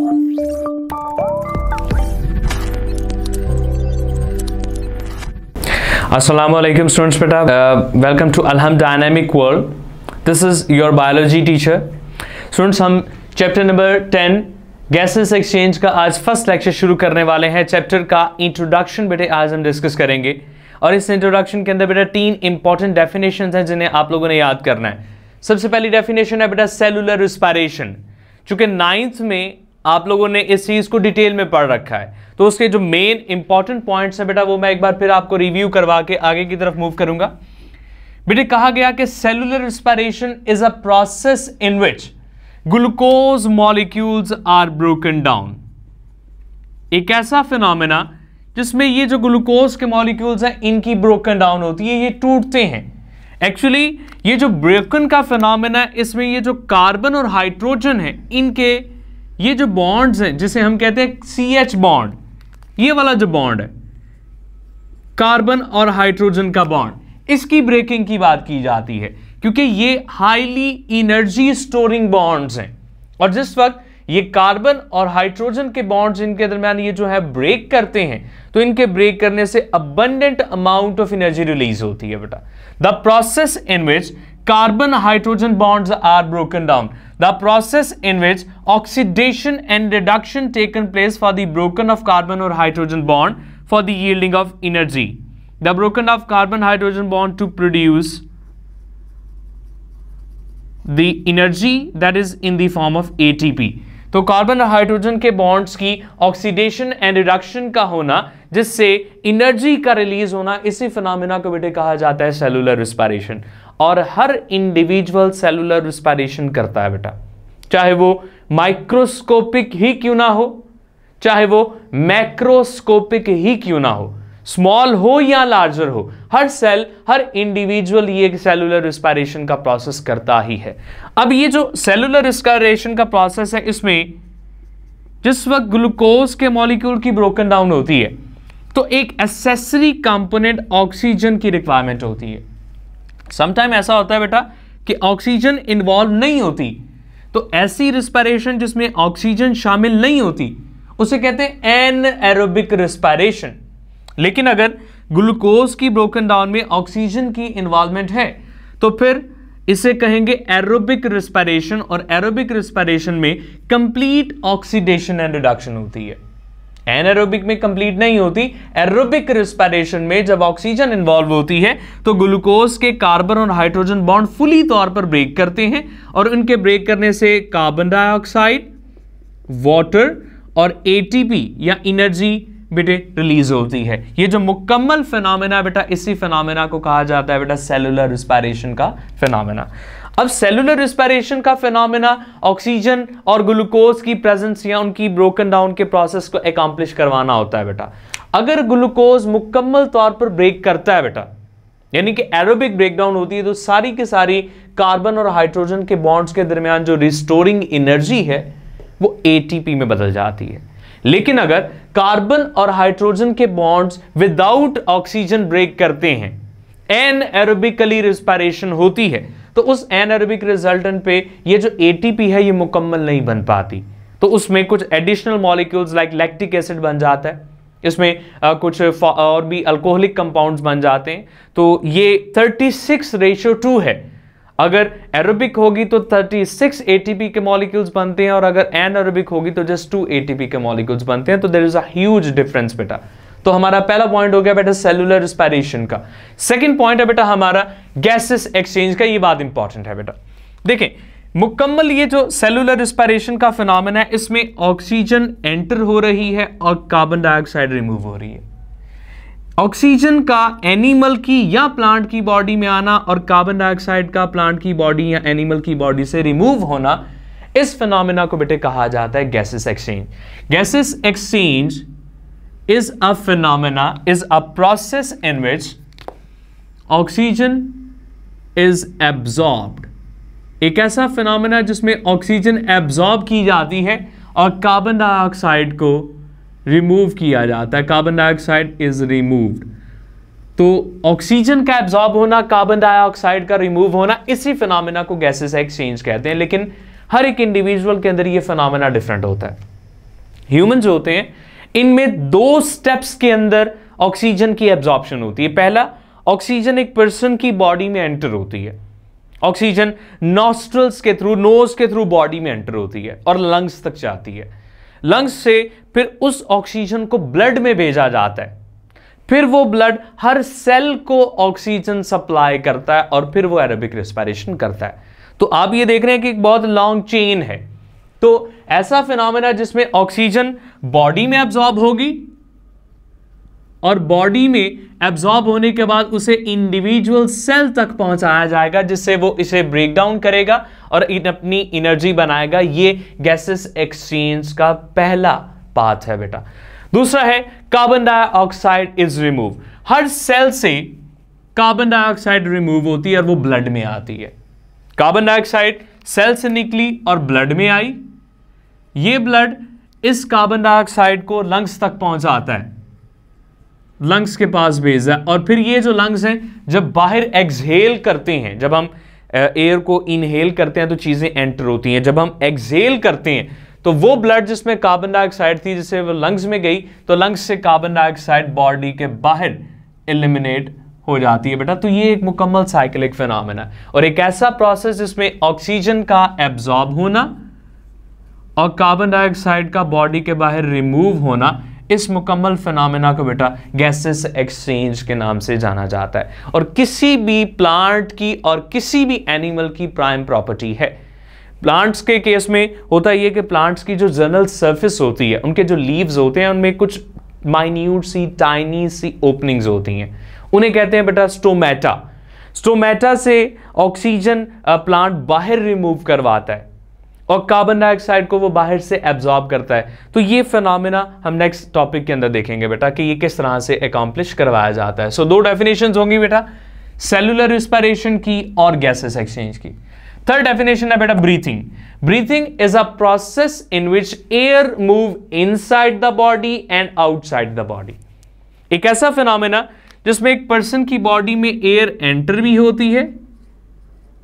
alaikum students beta uh, welcome to Alham Dynamic World this is your biology teacher students हम chapter number 10 gases exchange का आज first lecture शुरू करने वाले हैं चैप्टर का इंट्रोडक्शन बेटे आज हम डिस्कस करेंगे और इस इंट्रोडक्शन के अंदर बेटा तीन इंपॉर्टेंट डेफिनेशन हैं जिन्हें आप लोगों ने याद करना है सबसे पहली डेफिनेशन है बेटा सेलुलर रिस्पायरेशन चूंकि नाइन्थ में आप लोगों ने इस चीज को डिटेल में पढ़ रखा है तो उसके जो मेन इंपॉर्टेंट पॉइंट्स है बेटा वो मैं एक बार फिर आपको रिव्यू करवा के आगे की तरफ मूव करूंगा बेटे कहा गया कि cellular respiration is a process in which glucose molecules are broken down एक ऐसा फिनोमेना जिसमें ये जो ग्लूकोज के मॉलिक्यूल्स हैं इनकी ब्रोकन डाउन होती है ये टूटते हैं एक्चुअली ये जो ब्रोकन का फिनोमेना इसमें ये जो कार्बन और हाइड्रोजन है इनके ये जो बॉन्ड्स हैं जिसे हम कहते हैं सी एच बॉन्ड ये वाला जो बॉन्ड है कार्बन और हाइड्रोजन का बॉन्ड इसकी ब्रेकिंग की बात की जाती है क्योंकि ये हाईली इनर्जी स्टोरिंग बॉन्ड्स हैं और जिस वक्त ये कार्बन और हाइड्रोजन के बॉन्ड्स इनके दरमियान ये जो है ब्रेक करते हैं तो इनके ब्रेक करने से abundant amount of energy release होती है बेटा the process in which carbon hydrogen bonds are broken down. The process in which oxidation and reduction taken place for the broken of carbon or hydrogen bond for the yielding of energy. The broken of carbon hydrogen bond to produce the energy that is in the form of ATP. So carbon hydrogen hydrogen bonds bonds oxidation and reduction reduction जिससे energy का release होना इसी phenomena को बेटे कहा जाता है cellular respiration और हर इंडिविजुअल सेलुलर रिस्पायरेशन करता है बेटा चाहे वो माइक्रोस्कोपिक ही क्यों ना हो चाहे वो मैक्रोस्कोपिक ही क्यों ना हो स्मॉल हो या लार्जर हो हर सेल हर इंडिविजुअल ये सेलुलर रिस्पायरेशन का प्रोसेस करता ही है अब ये जो सेलुलर रिस्पायरेशन का प्रोसेस है इसमें जिस वक्त ग्लूकोज के मॉलिक्यूल की ब्रोकन डाउन होती है तो एक एसेसरी कंपोनेंट ऑक्सीजन की रिक्वायरमेंट होती है समटाइम ऐसा होता है बेटा कि ऑक्सीजन इन्वॉल्व नहीं होती तो ऐसी रिस्पायरेशन जिसमें ऑक्सीजन शामिल नहीं होती उसे कहते हैं एन एरोबिक रिस्पायरेशन लेकिन अगर ग्लूकोज की ब्रोकन डाउन में ऑक्सीजन की इन्वॉल्वमेंट है तो फिर इसे कहेंगे एरोबिक रिस्पायरेशन और एरोबिक रिस्पायरेशन में कंप्लीट ऑक्सीडेशन एंड रिडक्शन होती है एनारोबिक में कंप्लीट नहीं होती एरोबिक रिस्पायरेशन में जब ऑक्सीजन इन्वॉल्व होती है तो ग्लूकोज के कार्बन और हाइड्रोजन बॉन्ड फुली तौर पर ब्रेक करते हैं और उनके ब्रेक करने से कार्बन डाइऑक्साइड वाटर और एटीपी या एनर्जी बेटे रिलीज होती है ये जो मुकम्मल फिनमिना बेटा इसी फिनमिना को कहा जाता है बेटा सेलुलर रिस्पायरेशन का फिनमिना अब सेलुलर रिस्पायरेशन का फिनोमिना ऑक्सीजन और ग्लूकोज की प्रेजेंस या उनकी ब्रोकन डाउन के प्रोसेस को एकम्प्लिश करवाना होता है बेटा अगर ग्लूकोज मुकम्मल तौर पर ब्रेक करता है बेटा यानी कि एरोबिक ब्रेकडाउन होती है तो सारी की सारी कार्बन और हाइड्रोजन के बॉन्ड्स के दरमियान जो रिस्टोरिंग एनर्जी है वो एटीपी में बदल जाती है लेकिन अगर कार्बन और हाइड्रोजन के बॉन्ड्स विदाउट ऑक्सीजन ब्रेक करते हैं एन एरोबिकली रिस्पायरेशन होती है तो उस एनअरबिक रिजल्टेंट पे ये जो एटीपी है ये मुकम्मल नहीं बन पाती तो उसमें कुछ additional molecules like lactic acid बन जाता है इसमें आ, कुछ और भी अल्कोहलिक कंपाउंड्स बन जाते हैं तो ये 36 रेशियो टू है अगर एरोबिक होगी तो 36 एटीपी के मॉलिक्यूल्स बनते हैं और अगर एन होगी तो जस्ट टू एटीपी के मॉलिक्यूल्स बनते हैं तो there is a huge difference बेटा तो हमारा पहला पॉइंट हो गया बेटा सेलुलर रिस्पायरेशन का सेकेंड पॉइंट है बेटा हमारा गैसेस एक्सचेंज का ये बात इंपॉर्टेंट है बेटा देखें मुकम्मल ये जो सेलुलर रिस्पायरेशन का फिनमिन है इसमें ऑक्सीजन एंटर हो रही है और कार्बन डाइऑक्साइड रिमूव हो रही है ऑक्सीजन का एनिमल की या प्लांट की बॉडी में आना और कार्बन डाइऑक्साइड का प्लांट की बॉडी या एनिमल की बॉडी से रिमूव होना इस फिनमिना को बेटे कहा जाता है gases exchange gases exchange is a phenomena, is a process in which oxygen is absorbed. एक ऐसा फिनमिना जिसमें ऑक्सीजन एब्जॉर्ब की जाती है और कार्बन डाइऑक्साइड को रिमूव किया जाता है कार्बन डाइऑक्साइड इज रिमूव्ड तो ऑक्सीजन का एब्जॉर्ब होना कार्बन डाइऑक्साइड का रिमूव होना इसी फिनमिना को गैसेस एक्सचेंज कहते हैं लेकिन हर एक इंडिविजुअल के अंदर ये फिनमिना डिफरेंट होता है ह्यूमन जो होते हैं इनमें दो स्टेप्स के अंदर ऑक्सीजन की एब्जॉर्प्शन होती है पहला ऑक्सीजन एक पर्सन की बॉडी में एंटर होती है ऑक्सीजन नॉस्ट्रल्स के थ्रू नोज के थ्रू बॉडी में एंटर होती है और लंग्स तक जाती है लंग्स से फिर उस ऑक्सीजन को ब्लड में भेजा जाता है फिर वो ब्लड हर सेल को ऑक्सीजन सप्लाई करता है और फिर वो एरोबिक रेस्पायरेशन करता है तो आप ये देख रहे हैं कि एक बहुत लॉन्ग चेन है तो ऐसा फिनोमेना जिसमें ऑक्सीजन बॉडी में एब्जॉर्ब होगी और बॉडी में एब्जॉर्ब होने के बाद उसे इंडिविजुअल सेल तक पहुंचाया जाएगा जिससे वो इसे ब्रेक डाउन करेगा और इन अपनी एनर्जी बनाएगा ये गैसेस एक्सचेंज का पहला पाथ है बेटा दूसरा है कार्बन डाइऑक्साइड इज रिमूव हर सेल से कार्बन डाइऑक्साइड रिमूव होती है और वो ब्लड में आती है कार्बन डाइऑक्साइड सेल से निकली और ब्लड में आई ये ब्लड इस कार्बन डाइऑक्साइड को लंग्स तक पहुंचाता है लंग्स के पास भेजता है और फिर ये जो लंग्स हैं जब बाहर एक्सहेल करते हैं जब हम एयर को इनहेल करते हैं तो चीज़ें एंटर होती हैं जब हम एक्सहेल करते हैं तो वो ब्लड जिसमें कार्बन डाइऑक्साइड थी जिससे वो लंग्स में गई तो लंग्स से कार्बन डाइऑक्साइड बॉडी के बाहर एलिमिनेट हो जाती है बेटा तो ये एक मुकम्मल साइकिलिक फिनमिना और एक ऐसा प्रोसेस जिसमें ऑक्सीजन का एब्जॉर्ब होना और कार्बन डाइऑक्साइड का बॉडी के बाहर रिमूव होना इस मुकम्मल फिनमिना को बेटा गैसेस एक्सचेंज के नाम से जाना जाता है और किसी भी प्लांट की और किसी भी एनिमल की प्राइम प्रॉपर्टी है प्लांट्स के केस में होता यह कि प्लांट्स की जो जनरल सरफेस होती है उनके जो लीव्स होते हैं उनमें कुछ माइन्यूट सी टाइनी सी ओपनिंग्स होती हैं उन्हें कहते हैं बेटा स्टोमेटा स्टोमेटा से ऑक्सीजन प्लांट बाहर रिमूव करवाता है और कार्बन डाइऑक्साइड को वो बाहर से एब्जॉर्ब करता है तो ये फिनमिना हम नेक्स्ट टॉपिक के अंदर देखेंगे बेटा कि ये किस तरह से अकॉम्प्लिश करवाया जाता है सो so, दो डेफिनेशन होंगी बेटा सेलुलर रिस्पायरेशन की और गैसेस एक्सचेंज की थर्ड डेफिनेशन है बेटा breathing breathing is a process in which air move inside the body and outside the body एक ऐसा फिनमिना जिसमें एक पर्सन की बॉडी में एयर एंटर भी होती है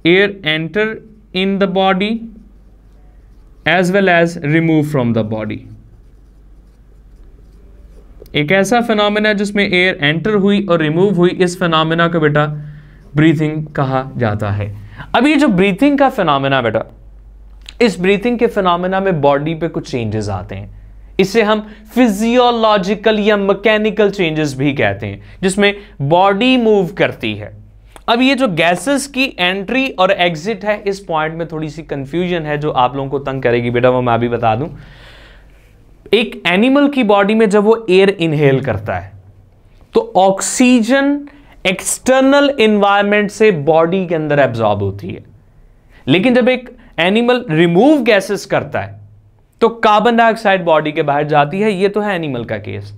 air enter in the body as well as remove from the body एक ऐसा फिनोमिना जिसमें एयर एंटर हुई और रिमूव हुई इस फिनोमिना को बेटा ब्रीथिंग कहा जाता है अब ये जो ब्रीथिंग का फिनोमिना बेटा इस ब्रीथिंग के फिनोमिना में बॉडी पे कुछ चेंजेस आते हैं इसे हम फिजियोलॉजिकल या मैकेनिकल चेंजेस भी कहते हैं जिसमें बॉडी मूव करती है अब ये जो गैसेस की एंट्री और एग्जिट है इस पॉइंट में थोड़ी सी कंफ्यूजन है जो आप लोगों को तंग करेगी बेटा वो मैं अभी बता दूं एक एनिमल की बॉडी में जब वो एयर इनहेल करता है तो ऑक्सीजन एक्सटर्नल इन्वायरमेंट से बॉडी के अंदर एब्जॉर्ब होती है लेकिन जब एक एनिमल रिमूव गैसेस करता है तो कार्बन डाइऑक्साइड बॉडी के बाहर जाती है ये तो है एनिमल का केस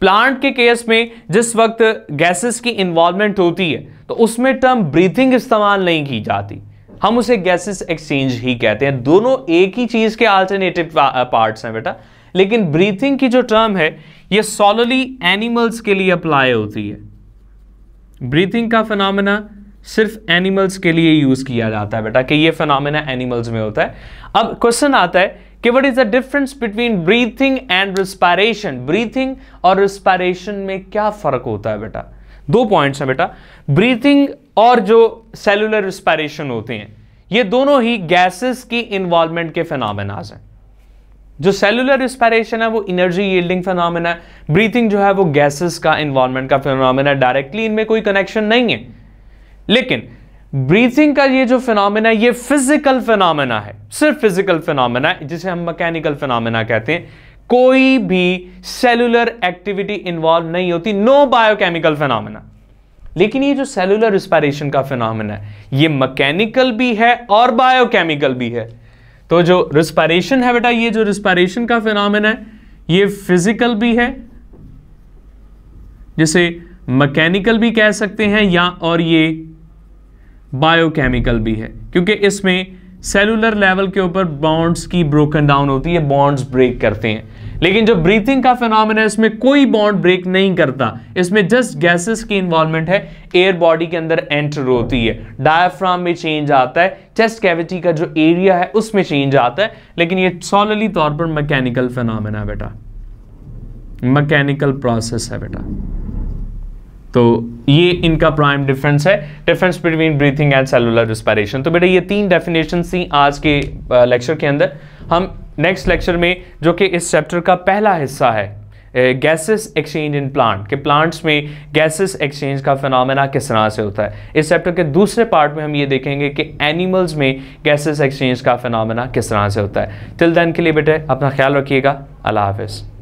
प्लांट के केस में जिस वक्त गैसेस की इन्वॉल्वमेंट होती है तो उसमें टर्म ब्रीथिंग इस्तेमाल नहीं की जाती हम उसे गैसेस एक्सचेंज ही कहते हैं दोनों एक ही चीज के अल्टरनेटिव पार्ट्स uh, हैं बेटा लेकिन ब्रीथिंग की जो टर्म है ये सॉलली एनिमल्स के लिए अप्लाई होती है ब्रीथिंग का फिनमिना सिर्फ एनिमल्स के लिए यूज किया जाता है बेटा कि ये फिनमिना एनिमल्स में होता है अब क्वेश्चन आता है कि what is the difference between breathing and respiration breathing और रिस्पायरेशन में क्या फर्क होता है बेटा दो पॉइंट्स हैं बेटा ब्रीथिंग और जो सेलुलर रिस्पायरेशन होते हैं ये दोनों ही गैसेस की इन्वॉल्वमेंट के फिनोमेनाज हैं जो सेलुलर रिस्पायरेशन है वो एनर्जी यील्डिंग फिनोमेना है ब्रीथिंग जो है वो गैसेस का इन्वॉल्वमेंट का है डायरेक्टली इनमें कोई कनेक्शन नहीं है लेकिन ब्रीथिंग का ये जो फिनमिना है ये फिजिकल फिनमिना है सिर्फ फिजिकल फिनमिना है जिसे हम मैकेनिकल फिनमिना कहते हैं कोई भी सेलुलर एक्टिविटी इन्वॉल्व नहीं होती नो बायोकेमिकल फिनमिना लेकिन ये जो सेलुलर रिस्पायरेशन का फिनमिना है ये मैकेनिकल भी है और बायोकेमिकल भी है तो जो रिस्पायरेशन है बेटा ये जो रिस्पायरेशन का फिनमिना है ये फिजिकल भी है जिसे मैकेनिकल भी कह सकते हैं या और ये बायोकेमिकल भी है क्योंकि इसमें सेलुलर लेवल के ऊपर बॉन्ड्स की ब्रोकन डाउन होती है बॉन्ड्स ब्रेक करते हैं लेकिन जो ब्रीथिंग का फिनोमेना है इसमें कोई बॉन्ड ब्रेक नहीं करता इसमें जस्ट गैसेस की इन्वॉल्वमेंट है एयर बॉडी के अंदर एंटर होती है डायफ्राम में चेंज आता है चेस्ट कैविटी का जो एरिया है उसमें चेंज आता है लेकिन ये सॉलली तौर पर मैकेनिकल फिनोमेना बेटा मैकेनिकल प्रोसेस है बेटा तो ये इनका प्राइम डिफरेंस है difference between breathing and cellular respiration तो बेटा ये तीन डेफिनेशन थी आज के लेक्चर के अंदर हम नेक्स्ट लेक्चर में जो कि इस चैप्टर का पहला हिस्सा है गैसेस एक्सचेंज इन प्लांट के प्लांट्स में गैसेस एक्सचेंज का फिनोमेना किस तरह से होता है इस चैप्टर के दूसरे पार्ट में हम ये देखेंगे कि एनिमल्स में गैसेस एक्सचेंज का फिनोमेना किस तरह से होता है टिल देन के लिए बेटे अपना ख्याल रखिएगा अल्लाह हाफिज़